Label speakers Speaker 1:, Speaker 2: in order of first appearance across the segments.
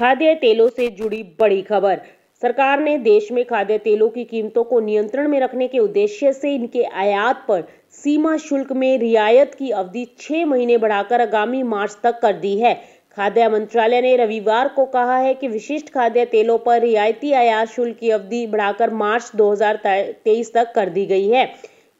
Speaker 1: खाद्य तेलों से जुड़ी बड़ी खबर सरकार ने देश में खाद्य तेलों की कीमतों को नियंत्रण में रखने के उद्देश्य से इनके आयात पर सीमा शुल्क में रियायत की अवधि छह महीने बढ़ाकर आगामी मार्च तक कर दी है खाद्य मंत्रालय ने रविवार को कहा है कि विशिष्ट खाद्य तेलों पर रियायती आयात शुल्क की अवधि बढ़ाकर मार्च 2023 तक कर दी गई है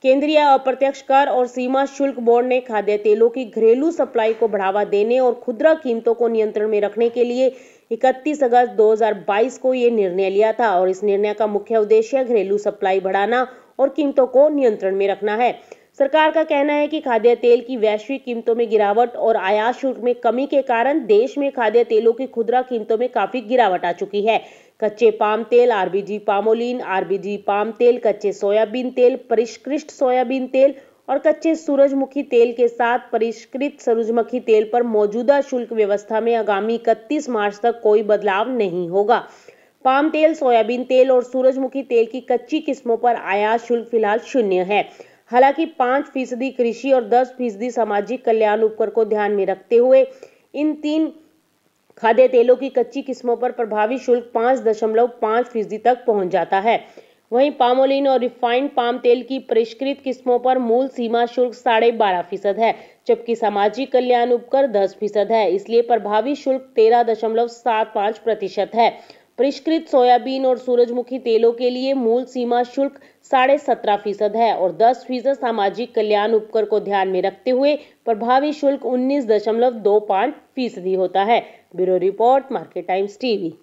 Speaker 1: केंद्रीय अप्रत्यक्ष कर और सीमा शुल्क बोर्ड ने खाद्य तेलों की घरेलू सप्लाई को बढ़ावा देने और खुदरा कीमतों को नियंत्रण में रखने के लिए 31 अगस्त 2022 को ये निर्णय लिया था और इस निर्णय का मुख्य उद्देश्य घरेलू सप्लाई बढ़ाना और कीमतों को नियंत्रण में रखना है सरकार का कहना है कि खाद्य तेल की वैश्विक कीमतों में गिरावट और आयात शुल्क में कमी के कारण देश में खाद्य तेलों की खुदरा कीमतों में काफी गिरावट आ चुकी है कच्चे पाम तेल आरबीजी पामोलिन आरबीजी पाम तेल कच्चे सोयाबीन तेल परिष्कृष्ट सोयाबीन तेल और कच्चे सूरजमुखी तेल के साथ परिष्कृत सूरजमुखी तेल पर मौजूदा शुल्क व्यवस्था में आगामी इकतीस मार्च तक कोई बदलाव नहीं होगा पाम तेल सोयाबीन तेल और सूरजमुखी तेल की कच्ची किस्मों पर आयात शुल्क फिलहाल शून्य है हालांकि पांच फीसदी कृषि और दस फीसदी सामाजिक कल्याण उपकर को ध्यान में रखते हुए इन तीन खाद्य तेलों की कच्ची किस्मों पर प्रभावी शुल्क पांच दशमलव पांच फीसदी तक पहुंच जाता है वहीं पामोलिन और रिफाइंड पाम तेल की परिष्कृत किस्मों पर मूल सीमा शुल्क साढ़े बारह फीसद है जबकि सामाजिक कल्याण उपकर दस फीसद है इसलिए प्रभावी शुल्क तेरह दशमलव सात पाँच प्रतिशत है परिष्कृत सोयाबीन और सूरजमुखी तेलों के लिए मूल सीमा शुल्क साढ़े सत्रह फीसद है और दस फीसद सामाजिक कल्याण उपकर को ध्यान में रखते हुए प्रभावी शुल्क उन्नीस दशमलव दो पाँच फीसदी होता है bureau report Market Times TV